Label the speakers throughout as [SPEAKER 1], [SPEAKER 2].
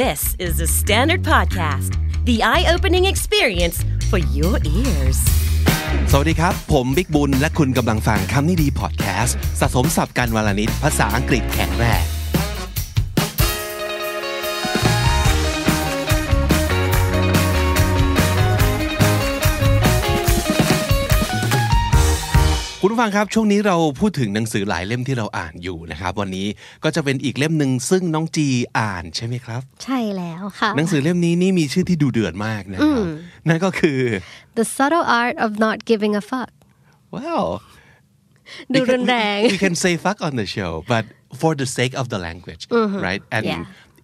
[SPEAKER 1] This is the Standard Podcast, the eye-opening experience for your ears.
[SPEAKER 2] สวัสดีครับ ผมบิ๊กบุญ และคุณกำลังฟังคำนี้ดีพอดแคสต์ สะสมสับการวลนิดภาษาอังกฤษแข็งแรงคุณผู้ฟังครับ ช่วงนี้เราพูดถึงหนังสือหลายเล่มที่เราอ่านอยู่นะครับ วันนี้ก็จะเป็นอีกเล่มหนึ่งซึ่งน้องจีอ่านใช่ไหมครับ
[SPEAKER 1] ใช่แล้วค่ะหนังสือเ
[SPEAKER 2] ล่มนี้นี่มีชื่อที่ดูเดือดมากนะครับ นั่นก็คือ
[SPEAKER 1] The Subtle Art of Not Giving a Fuck ว้าวดูรุนแรง We
[SPEAKER 2] can say fuck on the show but for the sake of the language right and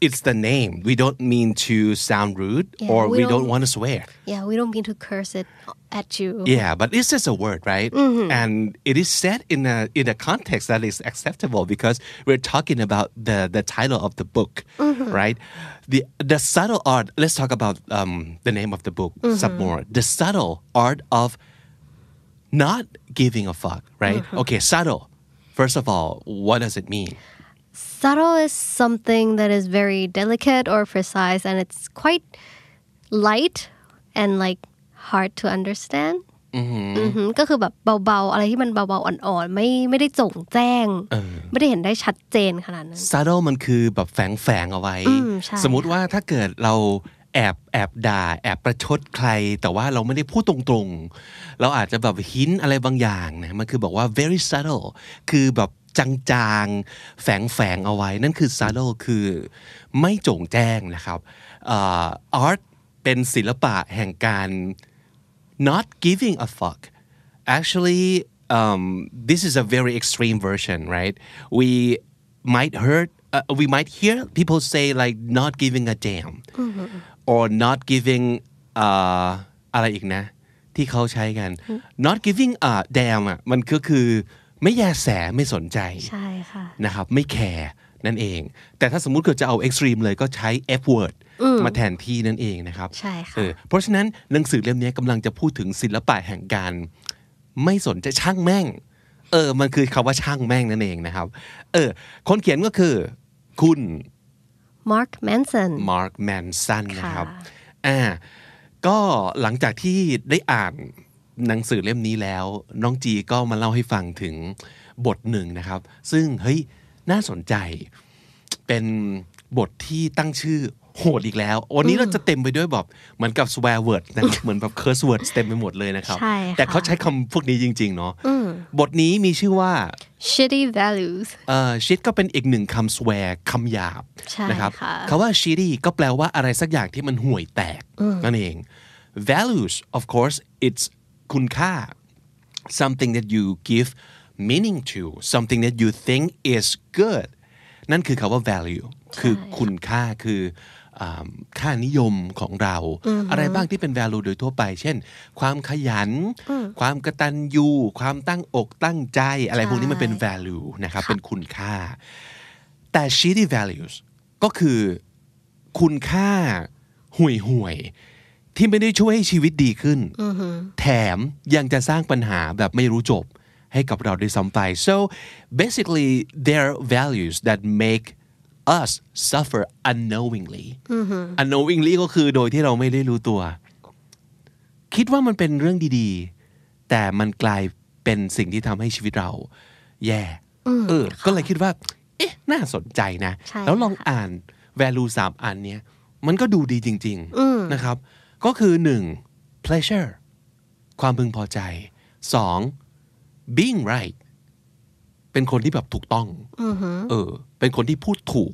[SPEAKER 2] it's the name. We don't mean to sound rude yeah, or we, we don't, don't, want to swear.
[SPEAKER 1] Yeah, we don't mean to curse it at you. Yeah,
[SPEAKER 2] but it's just a word, right? Mm-hmm. And it is said in a in a context that is acceptable because we're talking about the the title of the book, mm-hmm. right? The the subtle art. Let's talk about um, the name of the book mm-hmm. some more. The subtle art of not giving a fuck, right? Mm-hmm. Okay, subtle. First of all, what does it mean?
[SPEAKER 1] subtle is something that is very delicate or precise and it's quite light and like hard to understand ก็คือแบบเบาๆอะไรที่มันเบาๆอ่อนๆไม่ไม่ได้จงแจ้งไม่ได้เห็นได้ชัดเจนขนาดน
[SPEAKER 2] ั้น subtle มันคือแบบแฝงแฝงเอาไว้ สมมุติว่าถ้าเกิดเราแอบแอบด่าแอบประชดใครแต่ว่าเราไม่ได้พูดตรงๆเราอาจจะแบบหินอะไรบางอย่างนะมันคือบอกว่า very subtle คือแบบจางๆ แฝงๆ เอาไว้ นั่นคือ subtle คือไม่โจ่งแจ้งนะครับ อาร์ตเป็นศิลปะแห่งการ not giving a fuck actually um, this is a very extreme version right we might hurt uh, we might hear people say like not giving a damn mm-hmm. or not giving uh, อะไรอีกนะ ที่เขาใช้กัน not giving a damn มันก็คือไม่แยแสไม่สนใจ ใช่ค่ะ นะครับ ไม่แคร์นั่นเอง แต่ถ้าสมมุติเกิดจะเอาเอ็กซ์ตรีมเลยก็ใช้ F word มาแทนที่นั่นเองนะครับ ใช่ค่ะเพราะฉะนั้นหนังสือเล่มนี้กำลังจะพูดถึงศิลปะแห่งการ ไม่สนใจช่างแม่ง เออ มันคือคาว่าช่างแม่งนั่นเองนะครับ เออ คนเขียนก็คือ คุณ Mark MansonMark Manson นะครับอ่าก็หลังจากที่ได้อ่านหนังสือเล่มนี้แล้ว น้องจีก็มาเล่าให้ฟังถึงบทหนึ่งนะครับ ซึ่งเฮ้ยน่าสนใจ เป็นบทที่ตั้งชื่อโหดอีกแล้ววันนี้เราจะเต็มไปด้วยแบบเหมือนกับ swear word นะครับเหมือนแบบ curse word เต็มไปหมดเลยนะครับแต่เขาใช้คำพวกนี้จริงๆเนาะบทนี้มีชื่อว่า
[SPEAKER 1] shitty values
[SPEAKER 2] เอ่อ shit ก็เป็นอีกหนึ่งคำ swear คำหยาบนะครับคำว่า shitty ก็แปลว่าอะไรสักอย่างที่มันห่วยแตกนั่นเอง values of course it's คุณค่า something that you give meaning to something that you think is good นั่นคือคาว่า value คือคุณค่าคือค่านิยมของเรา อะไรบ้างที่เป็น value โดยทั่วไป เช่น ความขยัน ความกระตันยูความตั้งอกตั้งใจอะไรพวกนี้มันเป็น value นะครับเป็นคุณค่าแต่ shitty values ก็คือคุณค่าห่วยห่วยที่ไม่ได้ช่วยให้ชีวิตดีขึ้นแถมยังจะสร้างปัญหาแบบไม่รู้จบ ให้กับเราด้วยซ้ำไป so basically t h e a r e values that make us suffer unknowingly unknowingly ก็คือโดยที่เราไม่ได้รู้ตัว คิดว่ามันเป็นเรื่องดี ๆ แต่มันกลายเป็นสิ่งที่ทำให้ชีวิตเรา แย่เออ ก็เลยคิดว่า เอ๊ะ น่าสนใจนะ แล้วลองอ่าน value สามอันเนี้ยมันก็ดูดีจริงๆนะครับก็คือ 1. pleasure ความพึงพอใจ 2. being right เป็นคนที่แบบถูกต้องเออเป็นคนที่พูดถูก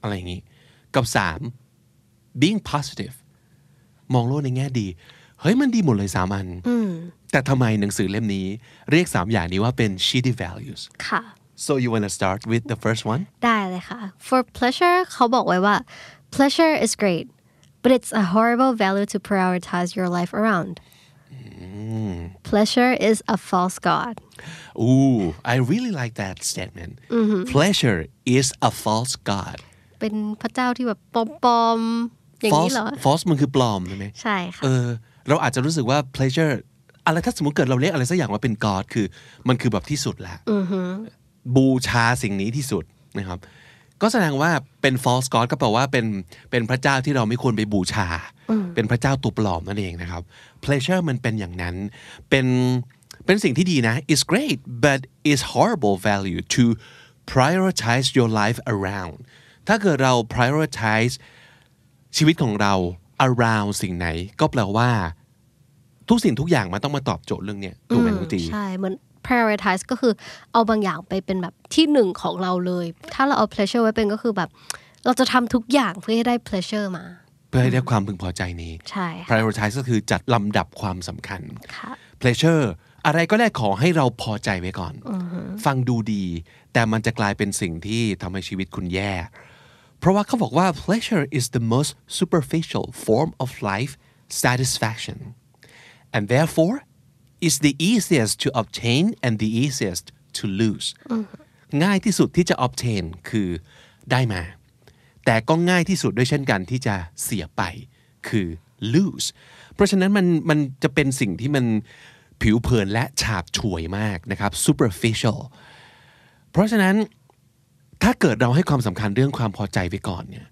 [SPEAKER 2] อะไรอย่างนี้กับ 3. being positive มองโลกในแง่ดี เฮ้ยมันดีหมดเลยสามอันแต่ทำไมหนังสือเล่มนี้ เรียกสามอย่างนี้ว่าเป็น shitty values ค่ะ so you wanna start with the first one
[SPEAKER 1] ได้เลยค่ะ for pleasure เขาบอกไว้ว่า pleasure is great but it's a horrible value to prioritize your life around.
[SPEAKER 2] Mm.
[SPEAKER 1] Pleasure is a false god.
[SPEAKER 2] Ooh, I really like that statement. Mm-hmm. Pleasure is a false god.
[SPEAKER 1] เป็นพระเจ้าที่แบบปลอมๆอย่างนี้เหรอ false
[SPEAKER 2] false มันคือปลอมใช่ไหมใช่ค่ะเออเราอาจจะรู้สึกว่า pleasure อะไรถ้าสมมติเกิดเราเรียกอะไรสักอย่างว่าเป็น god บูชาสิ่งนี้ที่สุดนะครับก็แสดงว่าเป็น false god ก็แปลว่าเป็นเป็นพระเจ้าที่เราไม่ควรไปบูชา เป็นพระเจ้าตุปลอมนั่นเองนะครับ pleasure มันเป็นอย่างนั้นเป็นเป็นสิ่งที่ดีนะ is great but is horrible value to prioritize your life around ถ้าเกิดเรา prioritize ชีวิตของเรา around สิ่งไหนก็แปลว่า ทุกสิ่งทุกอย่างมันต้องมาตอบโจทย์เรื่องเนี้ยถูกไหมคุณตีใช
[SPEAKER 1] ่เหมือน prioritize ก็คือเอาบางอย่างไปเป็นแบบที่หนึ่งของเราเลย ถ้าเราเอา pleasure ไว้เป็นก็คือแบบเราจะทำทุกอย่างเพื่อให้ได้ pleasure มา
[SPEAKER 2] เพื่อให้ได้ความพึงพอใจนี้ ใช่ prioritize ก็คือจัดลำดับความสำคัญ pleasure อะไรก็ได้ขอให้เราพอใจไว้ก่อน ฟังดูดี แต่มันจะกลายเป็นสิ่งที่ทำให้ชีวิตคุณแย่ เพราะว่าเขาบอกว่า pleasure is the most superficial form of life satisfaction and therefore is the easiest to obtain and the easiest to lose ง่ายที่สุดที่จะ obtain คือได้มา แต่ก็ง่ายที่สุดด้วยเช่นกันที่จะเสียไป คือ lose เพราะฉะนั้นมันมันจะเป็นสิ่งที่มันผิวเผินและฉาบฉวยมากนะครับ superficial เพราะฉะนั้นถ้าเกิดเราให้ความสำคัญเรื่องความพอใจไปก่อนเนี่ย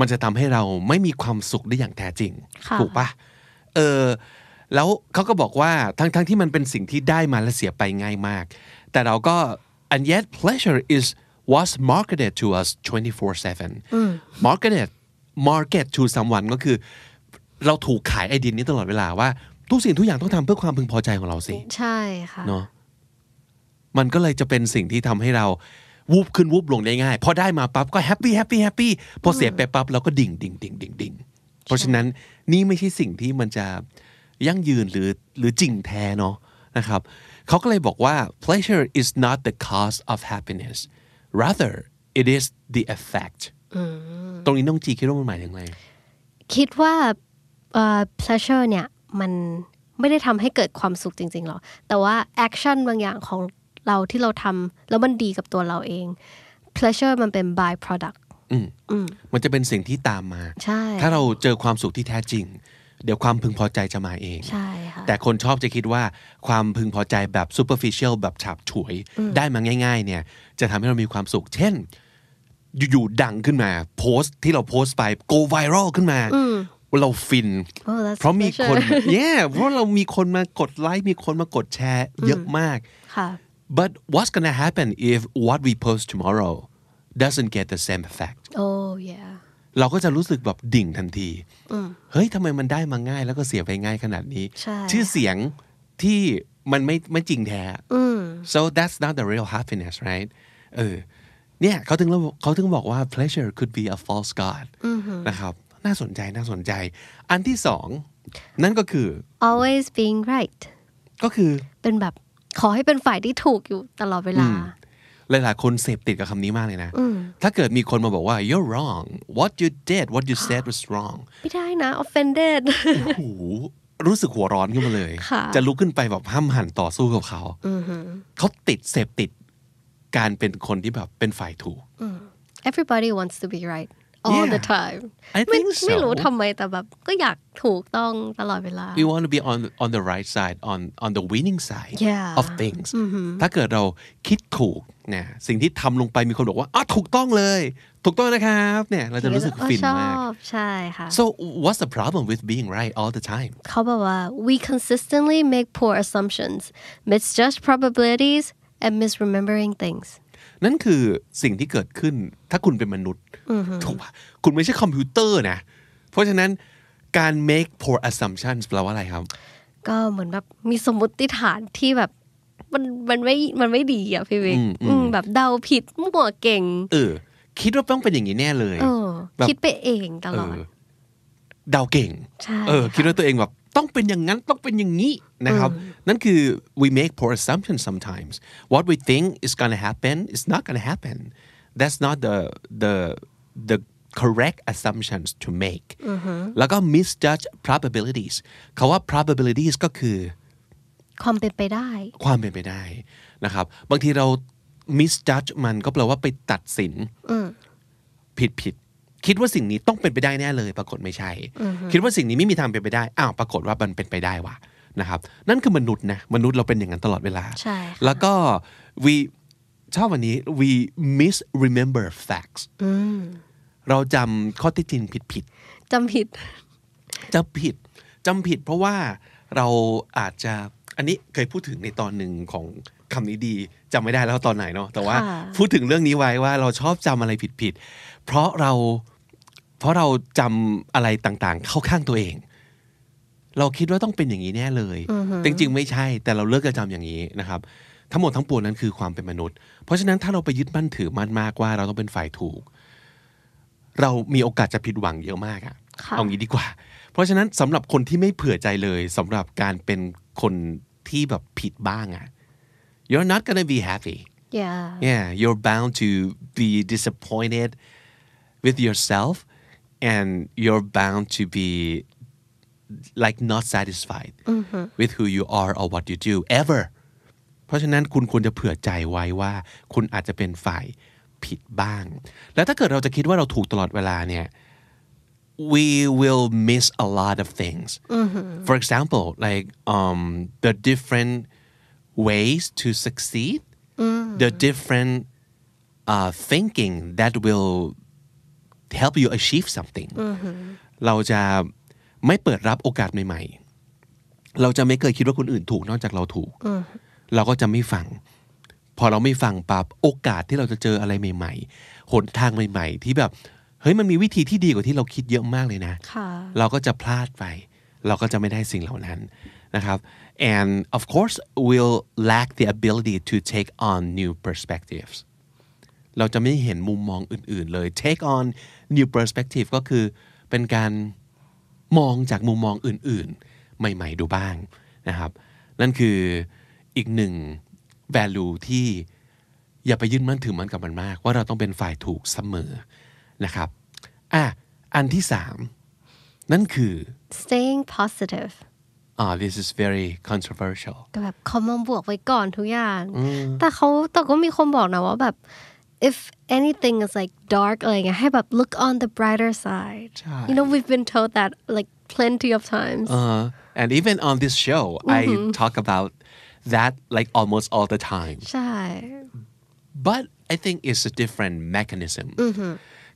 [SPEAKER 2] มันจะทำให้เราไม่มีความสุขได้อย่างแท้จริง ถูกปะเออแล้วเขาก็บอกว่าทั้งๆทที่มันเป็นสิ่งที่ได้มาและเสียไปง่ายมาก แต่เราก็ and yet pleasure is was marketed to us 24/7 marketed market to someone ก็คือ เราถูกขายไอเดียนี้ตลอดเวลาว่าทุกสิ่งทุกอย่างต้องทำเพื่อความพึงพอใจของเราสิ
[SPEAKER 1] ใช่ค่ะเนาะ
[SPEAKER 2] มันก็เลยจะเป็นสิ่งที่ทำให้เราวูบขึ้นวูบลงได้ง่าย พอได้มาปั๊บก็แฮปปี้แฮปปี้แฮปปี้พอเสียไปปั๊บเราก็ดิ่งดิ่งดิ่งดิ่งดิ่งเพราะฉะนั้นนี่ไม่ใช่สิ่งที่มันจะยั่งยืนหรือหรือจริงแท้เนาะนะครับเขาก็เลยบอกว่า pleasure is not the cause of happiness rather it is the effect ตรงนี้น้องจีคิดว่ามันหมายถึงอะไร
[SPEAKER 1] คิดว่า pleasure เนี่ยมันไม่ได้ทำให้เกิดความสุขจริงๆ หรอกแต่ว่า action บางอย่างของเราที่เราทำแล้วมันดีกับตัวเราเอง pleasure มันเป็น by product
[SPEAKER 2] มันจะเป็นสิ่งที่ตามมาถ้าเราเจอความสุขที่แท้จริงเดี๋ยวความพึงพอใจจะมาเอง ใช่ค่ะ แต่คนชอบจะคิดว่าความพึงพอใจแบบ superficial แบบฉับฉวยได้มาง่ายๆ เนี่ย จะทำให้เรามีความสุข เช่น อยู่ๆ ดังขึ้นมา โพสต์ที่เราโพสต์ไป go viral ขึ้นมาเราฟิน
[SPEAKER 1] เพราะมีคนแย่เพราะ
[SPEAKER 2] เรามีคนมากดไลค์มีคนมากดแชร์เยอะมาก ค่ะ but what's gonna happen if what we post tomorrow doesn't get the same effect
[SPEAKER 1] oh yeah
[SPEAKER 2] เราก็จะรู้สึกแบบ ดิ่งทันที เฮ้ยทำไมมันได้มาง่ายแล้วก็เสียไปง่ายขนาดนี้ ชื่อเสียงที่มันไม่ไม่จริงแท้ so that's not the real happiness right เออเนี่ยเขาถึงเขาถึงบอกว่า pleasure could be a false god นะครับ น่าสนใจน่าสนใจ อันที่สอง นั่นก็คือ
[SPEAKER 1] always being right ก็คือ เป็นแบบขอให้เป็นฝ่ายที่ถูกอยู่ตลอดเวลา
[SPEAKER 2] หลายๆคนเสพติดกับคำนี้มากเลยนะ ถ้าเกิดมีคนมาบอกว่า you're wrong what you did what you said was wrong
[SPEAKER 1] ไม่ได้นะ offended โอ้
[SPEAKER 2] โหรู้สึกหัวร้อนขึ้นมาเลย จะลุกขึ้นไปแบบห้ามหันต่อสู้กับเขา เขาติดเสพติด การเป็นคนที่แบบเป็นฝ่ายถูก
[SPEAKER 1] everybody wants to be right all yeah. the time
[SPEAKER 2] I think so ไม่รู้ทำไม
[SPEAKER 1] แต่แบบก็อยากถูกต้องตลอดเวลา
[SPEAKER 2] we want to be on on the right side on on the winning side yeah. of things mm-hmm. ถ้าเกิดเราคิดถูกนะสิ่งที่ทำลงไปมีคนบอกว่าอ้าถูกต้องเลยถูกต้องนะครับเนี่ยเราจะรู้สึกฟินมากใช่ค่ะ so what's the problem with being right all the time
[SPEAKER 1] เขาบอกว่า we consistently make poor assumptions misjudge probabilities and misremembering things
[SPEAKER 2] นั่นคือสิ่งที่เกิดขึ้นถ้าคุณเป็นมนุษย์ถูกปะคุณไม่ใช่คอมพิวเตอร์นะเพราะฉะนั้นการ make poor assumptions แปลว่าอะไรครับ
[SPEAKER 1] ก็เหมือนแบบ มีสมมติฐานที่แบบ มันมันไม่มันไม่ดีอ่ะ พี่เวกแบบเดาผิด มั่วเก่งเ
[SPEAKER 2] ออคิดว่าต้องเป็นอย่างนี้แน่เลยคิดไป
[SPEAKER 1] เองตลอด
[SPEAKER 2] เดาเก่งเออ คิดว่าตัวเองแบบต้องเป็นอย่างนั้นต้องเป็นอย่างนี้นะครับนั่นคือ we make poor assumptions sometimes what we think is gonna happen is not gonna happen that's not the the the correct assumptions to make แล้วก็ misjudge probabilities คาว่า probabilities ก็คือ
[SPEAKER 1] ความเป็นไปได้
[SPEAKER 2] ความเป็นไปได้นะครับบางทีเรา misjudge มันก็แปลว่าไปตัดสินผิดผิดคิดว่าสิ่งนี้ต้องเป็นไปได้แน่เลย ปรากฏไม่ใช่ คิดว่าสิ่งนี้ไม่มีทางเป็นไปได้อ้าวปรากฏว่ามันเป็นไปได้ว่ะนะครับ นั่นคือมนุษย์นะมนุษย์เราเป็นอย่างนั้นตลอดเวลาใช่ แล้วก็ we ชอบวันนี้ we mis remember facts เราจำข้อที่จริงผิดผิดจำผิดจำผิดจำผิด เพราะว่าเราอาจจะอันนี้เคยพูดถึงในตอนหนึ่งของคำนี้ดีจำไม่ได้แล้วตอนไหนเนาะแต่ว่าพูดถึงเรื่องนี้ไว้ว่า เราชอบจำอะไรผิดผิดเพราะเราพราะเราจำอะไรต่างๆ เข้าข้างตัวเอง เราคิดว่าต้องเป็นอย่างนี้แน่เลย จริงๆ ไม่ใช่ แต่เราเลิกจะจำอย่างนี้นะครับ ทั้งหมดทั้งปวงนั้นคือความเป็นมนุษย์ เพราะฉะนั้นถ้าเราไปยึดมั่นถือมั่นมากว่า เราต้องเป็นฝ่ายถูก เรามีโอกาสจะผิดหวังเยอะมากอะเอางี้ดีกว่า เพราะฉะนั้นสำหรับคนที่ไม่เผื่อใจเลยสำหรับการเป็นคนที่แบบผิดบ้างอะ you're not gonna be happy yeah yeah you're bound to be disappointed with yourself and you're bound to be like not satisfied mm-hmm. with who you are or what you do ever เพราะฉะนั้นคุณควรจะเผื่อใจไว้ว่าแล้วถ้าเกิดเราจะคิดว่าเราถูกตลอดเวลาเนี่ย we will miss a lot of things mm-hmm. for example like um, the different ways to succeed mm-hmm. the mm. different uh, thinking that will help you achieve something เราจะไม่เปิดรับโอกาสใหม่ ๆ เราจะไม่เคยคิดว่าคนอื่นถูกนอกจากเราถูก เราก็จะไม่ฟัง พอเราไม่ฟังปั๊บโอกาสที่เราจะเจออะไรใหม่ ๆ หนทางใหม่ ๆ ที่แบบเฮ้ยมันมีวิธีที่ดีกว่าที่เราคิดเยอะมากเลยนะ เราก็จะพลาดไป เราก็จะไม่ได้สิ่งเหล่านั้นนะครับ and of course we'll lack the ability to take on new perspectives เราจะไม่เห็นมุมมองอื่น ๆ เลย take on new perspective ก็คือเป็นการมองจากมุมมองอื่น ๆ ใหม่ ๆดูบ้างนะครับ นั่นคืออีกหนึ่ง value ที่อย่าไปยึดมั่นถือมันกับมันมาก ว่าเราต้องเป็นฝ่ายถูกเสมอนะครับอ่ะอันที่สามนั่นคือ
[SPEAKER 1] staying positive
[SPEAKER 2] อ่า this is very controversial
[SPEAKER 1] ก็แบบคอมมอนบวกไว้ก่อนทุกอย่าง แต่เขาแต่ก็มีคนบอกนะว่าแบบ if anything is like dark like อะไรเงี้ยให้แบบ look on the brighter side you know we've been told that like plenty of times uh,
[SPEAKER 2] and even on this show I mm-hmm. talk about that like almost all the time ใช่ but I think it's a different mechanism mm-hmm.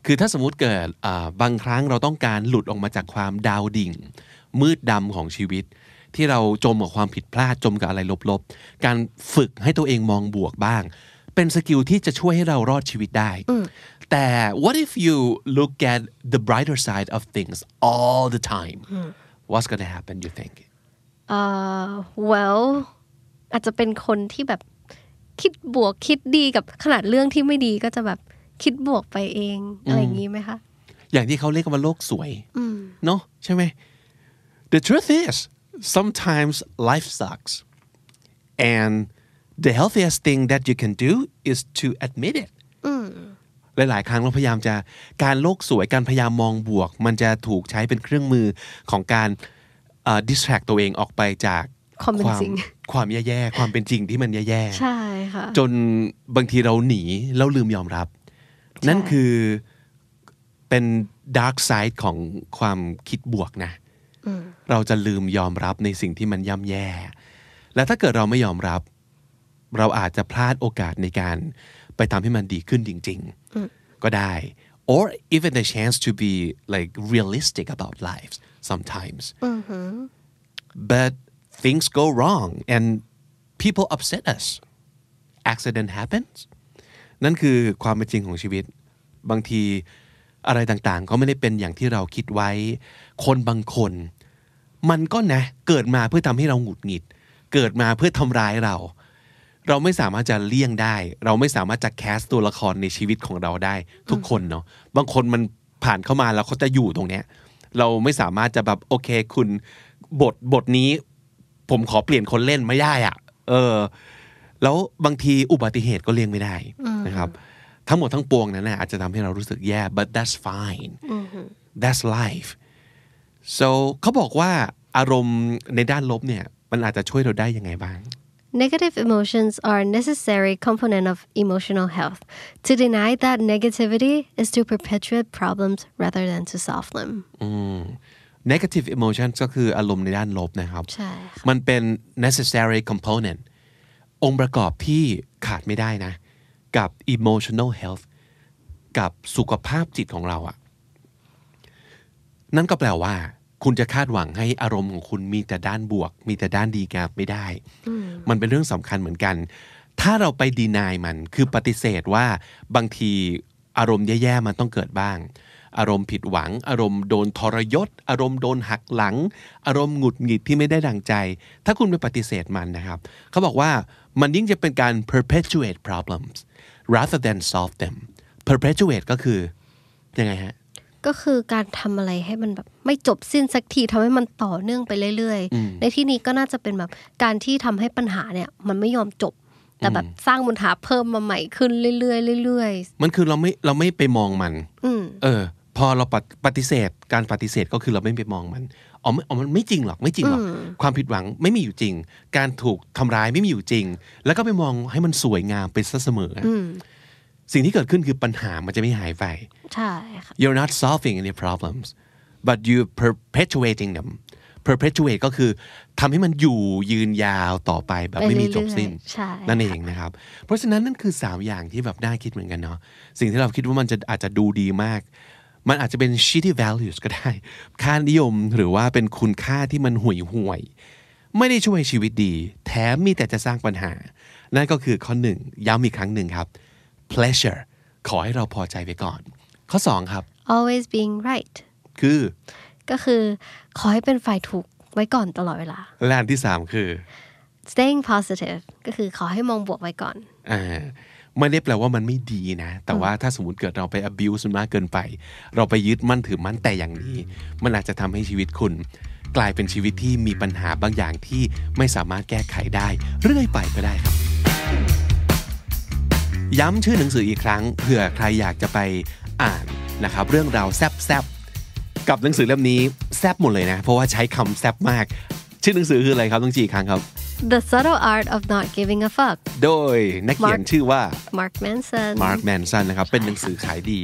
[SPEAKER 2] คือถ้าสมมติเกิดบางครั้งเราต้องการหลุดออกมาจากความดาวดิ่งมืดดำของชีวิตที่เราจมกับความผิดพลาดจมกับอะไรลบๆ uh, เป็นสกิลที่จะช่วยให้เรารอดชีวิตได้ แต่ what if you look at the brighter side of things all the time what's gonna happen you think
[SPEAKER 1] uh well อาจจะเป็นคนที่แบบ คิดบวกคิดดีกับขนาดเรื่องที่ไม่ดีก็จะแบบ คิดบวกไปเองอะไรอย่างนี้ไหมคะ
[SPEAKER 2] อย่างที่เขาเรียกว่าโลกสวยเนาะใช่ไหม The truth is sometimes life sucks and the healthiest thing that you can do is to admit it หลาย ๆ ครั้งเราพยายามจะ การโลกสวย การพยายามมองบวก มันจะถูกใช้เป็นเครื่องมือของการ distract ตัวเองออกไปจากความความแย่ๆ ความเป็นจริงที่มันแย่ๆ ใช
[SPEAKER 1] ่ ค่ะ จ
[SPEAKER 2] นบางทีเราหนีแล้วลืมยอมรับ นั่นคือเป็น dark side ของความคิดบวกนะเราจะลืมยอมรับในสิ่งที่มันย่ำแย่ และถ้าเกิดเราไม่ยอมรับเราอาจจะพลาดโอกาสในการไปทำให้มันดีขึ้นจริงๆก็ได้ or even the chance to be like realistic about life sometimes but things go wrong and people upset us accident happens นั่นคือความเป็นจริงของชีวิต บางทีอะไรต่างๆก็ไม่ได้เป็นอย่างที่เราคิดไว้คนบางคน มันก็นะเกิดมาเพื่อทำให้เราหงุดหงิด เกิดมาเพื่อทำร้ายเราเราไม่สามารถจะเลี่ยงได้ เราไม่สามารถจะแคสตัวละครในชีวิตของเราได้ ทุกคนเนาะบางคนมันผ่านเข้ามาแล้วเขาจะอยู่ตรงเนี้ยเราไม่สามารถจะแบบโอเคคุณบทบทนี้ ผมขอเปลี่ยนคนเล่นไม่ได้อะ่ะเออ แล้วบางทีอุบัติเหตุก็เลี่ยงไม่ได้นะครับ ทั้งหมดทั้งปวงนั้นนะอาจจะทำให้เรารู้สึกแย่ but that's fine that's life so เขาบอกว่าอารมณ์ในด้านลบเนี่ยมันอาจจะช่วยเราได้ยังไงบ้าง
[SPEAKER 1] Negative emotions are a necessary component of emotional health. To deny that negativity is to perpetuate problems rather than to solve them.
[SPEAKER 2] Mm. Negative emotions ก็คืออารมณ์ในด้านลบนะครับใช่มันเป็น necessary component องค์ประกอบที่ขาดไม่ได้นะ emotional health กับสุขภาพจิตของเราอะนั่นก็แปลว่าคุณจะคาดหวังให้อารมณ์ของคุณมีแต่ด้านบวก มีแต่ด้านดีงามไม่ได้ มันเป็นเรื่องสำคัญเหมือนกัน ถ้าเราไปดีนายมันคือปฏิเสธว่าบางทีอารมณ์แย่ๆมันต้องเกิดบ้าง อารมณ์ผิดหวัง อารมณ์โดนทรยศ อารมณ์โดนหักหลัง อารมณ์หงุดหงิดที่ไม่ได้ดังใจ ถ้าคุณไปปฏิเสธมันนะครับ เขาบอกว่ามันยิ่งจะเป็นการ perpetuate problems rather than solve them perpetuate ก็คือยังไงฮะ
[SPEAKER 1] ก็คือการทำอะไรให้มันแบบไม่จบสิ้นสักทีทำให้มันต่อเนื่องไปเรื่อยๆในที่นี้ก็น่าจะเป็นแบบการที่ทำให้ปัญหาเนี่ย มันไม่ยอมจบแต่แบบ สร้างปัญหาเพิ่มมาใหม่ขึ้นเรื่อยๆเรื่อย
[SPEAKER 2] ๆมันคือเราไม่เราไม่ไปมองมันเออ พอเราปฏิเสธการปฏิเสธก็คือเราไม่ไปมองมันอ๋อมันอ๋อมันไม่จริงหรอกไม่จริงหรอก ความผิดหวังไม่มีอยู่จริง การถูกทำร้ายไม่มีอยู่จริง แล้วก็ไปมองให้มันสวยงามไปซะเสมอสิ่งที่เกิดขึ้นคือปัญหามันจะไม่หายไป ใช่ค่ะ you're not solving any problems but you perpetuating them perpetuate ก็คือทำให้มันอยู่ยืนยาวต่อไปแบบไม่มีจบสิ้น นั่นเองนะครับ เพราะฉะนั้น นั่นคือ 3 อย่างที่แบบน่าคิดเหมือนกันเนาะ สิ่งที่เราคิดว่ามันจะอาจจะดูดีมาก มันอาจจะเป็น shitty values ก็ได้ค่านิยมหรือว่าเป็นคุณค่าที่มันห่วยห่วย ไม่ได้ช่วยชีวิตดี แถมมีแต่จะสร้างปัญหา นั่นก็คือข้อหนึ่งย้ำอีกครั้งหนึ่งครับ pleasure ขอให้เราพอใจไปก่อน ข้อสองครับ
[SPEAKER 1] always being right คือ ก็คือ ขอให้เป็นฝ่ายถูกไว้ก่อนตลอดเวลา
[SPEAKER 2] และอันที่สามคือ
[SPEAKER 1] staying positive ก็คือขอให้มองบวกไว้ก่อน
[SPEAKER 2] อ่าไม่ได้แปลว่ามันไม่ดีนะ แต่ว่าถ้าสมมติเกิดเราไป abuse มมากเกินไป เราไปยึดมั่นถือมั่นแต่อย่างนี้ มันอาจจะทำให้ชีวิตคุณ กลายเป็นชีวิตที่มีปัญหาบางอย่างที่ไม่สามารถแก้ไขได้เรื่อยไปก็ได้ครับย้ำชื่อหนังสืออีกครั้งเผื่อใครอยากจะไปอ่านนะครับเรื่องราวแซบๆ กับหนังสือเล่มนี้แซบหมดเลยนะเพราะว่าใช้คำแซบมากชื่อหนังสือคืออะไรครับต้องจีครั้งครับ
[SPEAKER 1] The Subtle Art of Not Giving a Fuck
[SPEAKER 2] โดยนักเขียนชื่อว่า
[SPEAKER 1] Mark Manson Mark
[SPEAKER 2] Manson นะครับ เป็นหนังสือขายดี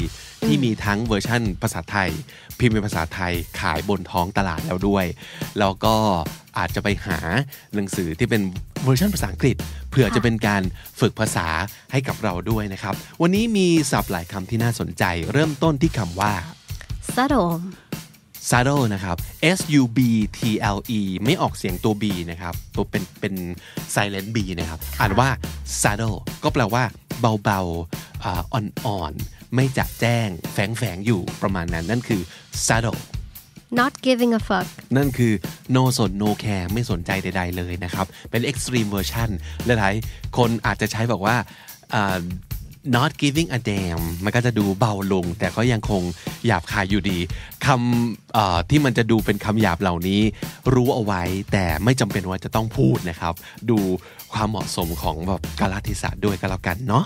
[SPEAKER 2] ที่มีทั้งเวอร์ชั่นภาษาไทย พิมพ์เป็นภาษาไทยขายบนท้องตลาดแล้วด้วย แล้วก็อาจจะไปหาหนังสือที่เป็นเวอร์ชันภาษาอังกฤษ เพื่อจะเป็นการฝึกภาษาให้กับเราด้วยนะครับ วันนี้มีศัพท์หลายคำที่น่าสนใจ เริ่มต้นที่คำว่า subtle s u b t l e นะครับ S U B T L E ไม่ออกเสียงตัว B นะครับ ตัวเป็น เป็น silent B นะครับ อ่านว่า s u b t l e ก็แปลว่าเบาๆ อ่อนๆ ไม่จะแจ้ง แฝงๆ อยู่ประมาณนั้น นั่นคือ s u b t l e
[SPEAKER 1] not giving a fuck
[SPEAKER 2] นั่นคือ no สน no care ไม่สนใจใดๆ เลยนะครับ เป็น extreme version หลายๆคนอาจจะใช้บอกว่า not giving a damn มันก็จะดูเบาลง แต่ก็ยังคงหยาบคายอยู่ดีคำที่มันจะดูเป็นคำหยาบเหล่านี้รู้เอาไว้แต่ไม่จำเป็นว่าจะต้องพูดนะครับดูความเหมาะสมของแบบกาลเทศะด้วยก็แล้วกันเนาะ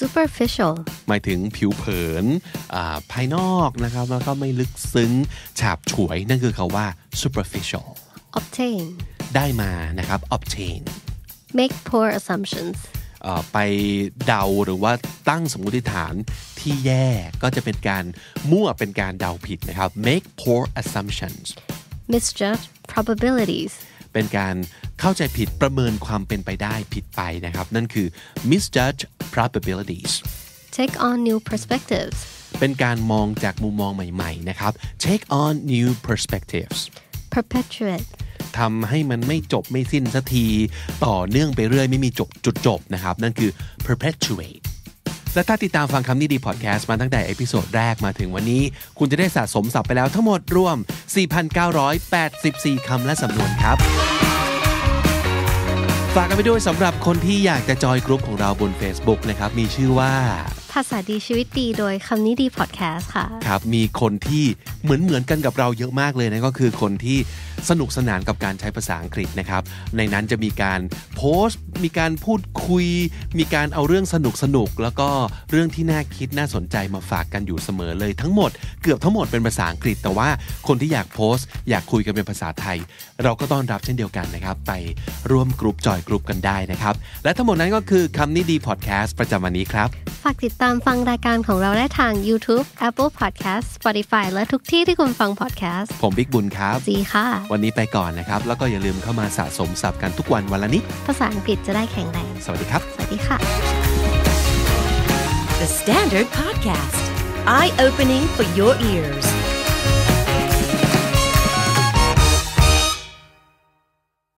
[SPEAKER 1] superficial
[SPEAKER 2] หมายถึงผิวเผินภายนอกนะครับแล้วก็ไม่ลึกซึ้งฉาบฉวยนั่นคือคาว่า superficial obtain ได้มานะครับ obtain
[SPEAKER 1] make poor assumptions
[SPEAKER 2] ไปเดาหรือว่าตั้งสมมติฐานที่แย่ก็จะเป็นการมั่วเป็นการเดาผิดนะครับ make poor assumptions
[SPEAKER 1] misjudge probabilities
[SPEAKER 2] เป็นการเข้าใจผิดประเมินความเป็นไปได้ผิดไปนะครับ นั่นคือ misjudge probabilities
[SPEAKER 1] take on new perspectives
[SPEAKER 2] เป็นการมองจากมุมมองใหม่ๆนะครับ take on new perspectives
[SPEAKER 1] perpetuate
[SPEAKER 2] ทำให้มันไม่จบไม่สิ้นสักที ต่อเนื่องไปเรื่อย ไม่มีจบ จุด จบ นะครับ นั่นคือ perpetuate และถ้าติดตามฟังคำนี้ดี พอดแคสต์ มาตั้งแต่เอพิโซด แรกมาถึงวันนี้ คุณจะได้สะสมศัพท์ไปแล้วทั้งหมดรวม 4,984 คำและสำนวนครับ ฝากกันไปด้วยสำหรับคนที่อยากจะ จอยกรุ๊ปของเราบน Facebook นะครับ มีชื่อว่า
[SPEAKER 1] ภาษาดีชีวิตดีโดยคำนี้ดีพอดแคสต์ค่ะ
[SPEAKER 2] ครับมีคนที่เหมือนเหมือนกันกับเราเยอะมากเลยนะก็คือคนที่สนุกสนานกับการใช้ภาษาอังกฤษนะครับในนั้นจะมีการโพสต์มีการพูดคุย มีการเอาเรื่องสนุกสนุกแล้วก็เรื่องที่น่าคิดน่าสนใจมาฝากกันอยู่เสมอเลยทั้งหมดเกือบทั้งหมดเป็นภาษาอังกฤษ แต่ว่าคนที่อยากโพสต์อยากคุยกันเป็นภาษาไทย เราก็ต้อนรับเช่นเดียวกันนะครับไปร่วมกลุ่มจอยกลุ่มกันได้นะครับและทั้งหมดนั้นก็คือคำนี้ดีพอดแคสต์ประจำวันนี้ครับ
[SPEAKER 1] ฝากติดตามตามฟังรายการของเราได้ทาง YouTube Apple Podcast Spotify และทุกที่ที่คุณฟัง podcast
[SPEAKER 2] ผมบิ๊กบุญครับจีค่ะ วันนี้ไปก่อนนะครับแล้วก็อย่าลืมเข้ามาสะสมศัพท์กันทุกวันวันละนิด
[SPEAKER 1] ภาษาอังกฤษจะได้แข็งแรง
[SPEAKER 2] สวัสดีครับสวัสด
[SPEAKER 1] ีค่ะ The Standard Podcast Eye Opening for Your Ears